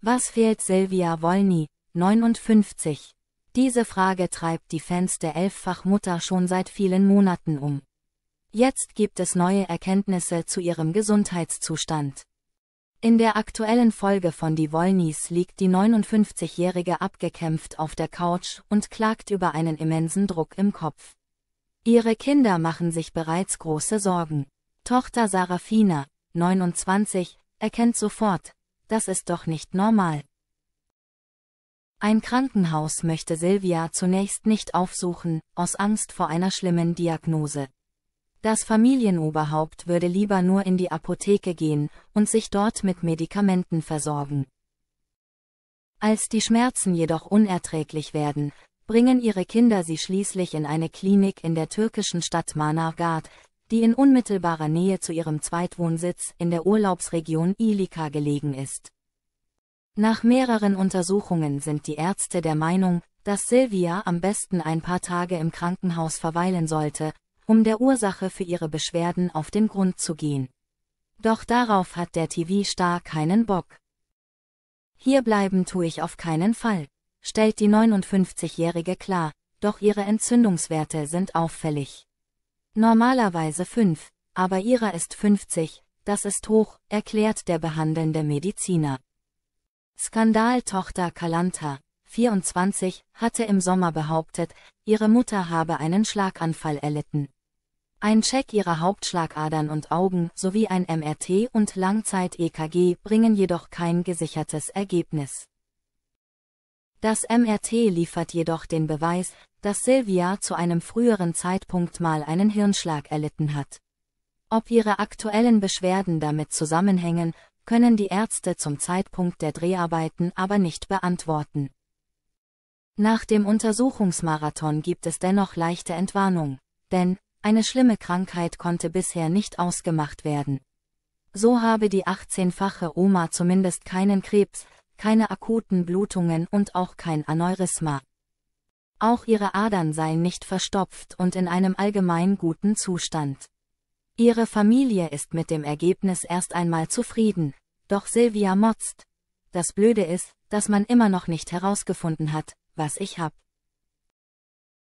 Was fehlt Silvia Wolny, 59? Diese Frage treibt die Fans der Elffachmutter schon seit vielen Monaten um. Jetzt gibt es neue Erkenntnisse zu ihrem Gesundheitszustand. In der aktuellen Folge von Die Wollnies liegt die 59-Jährige abgekämpft auf der Couch und klagt über einen immensen Druck im Kopf. Ihre Kinder machen sich bereits große Sorgen. Tochter Sarafina, 29, erkennt sofort, das ist doch nicht normal. Ein Krankenhaus möchte Silvia zunächst nicht aufsuchen, aus Angst vor einer schlimmen Diagnose. Das Familienoberhaupt würde lieber nur in die Apotheke gehen und sich dort mit Medikamenten versorgen. Als die Schmerzen jedoch unerträglich werden, bringen ihre Kinder sie schließlich in eine Klinik in der türkischen Stadt Manavgat, die in unmittelbarer Nähe zu ihrem Zweitwohnsitz in der Urlaubsregion Ilika gelegen ist. Nach mehreren Untersuchungen sind die Ärzte der Meinung, dass Silvia am besten ein paar Tage im Krankenhaus verweilen sollte, um der Ursache für ihre Beschwerden auf den Grund zu gehen. Doch darauf hat der TV-Star keinen Bock. Hier bleiben tue ich auf keinen Fall, stellt die 59-Jährige klar, doch ihre Entzündungswerte sind auffällig. Normalerweise 5, aber ihrer ist 50, das ist hoch, erklärt der behandelnde Mediziner. Skandaltochter Kalanta, 24, hatte im Sommer behauptet, ihre Mutter habe einen Schlaganfall erlitten. Ein Check ihrer Hauptschlagadern und Augen sowie ein MRT und Langzeit-EKG bringen jedoch kein gesichertes Ergebnis. Das MRT liefert jedoch den Beweis, dass Sylvia zu einem früheren Zeitpunkt mal einen Hirnschlag erlitten hat. Ob ihre aktuellen Beschwerden damit zusammenhängen, können die Ärzte zum Zeitpunkt der Dreharbeiten aber nicht beantworten. Nach dem Untersuchungsmarathon gibt es dennoch leichte Entwarnung, denn eine schlimme Krankheit konnte bisher nicht ausgemacht werden. So habe die 18-fache Oma zumindest keinen Krebs, keine akuten Blutungen und auch kein Aneurysma. Auch ihre Adern seien nicht verstopft und in einem allgemein guten Zustand. Ihre Familie ist mit dem Ergebnis erst einmal zufrieden, doch Silvia motzt. Das Blöde ist, dass man immer noch nicht herausgefunden hat, was ich hab.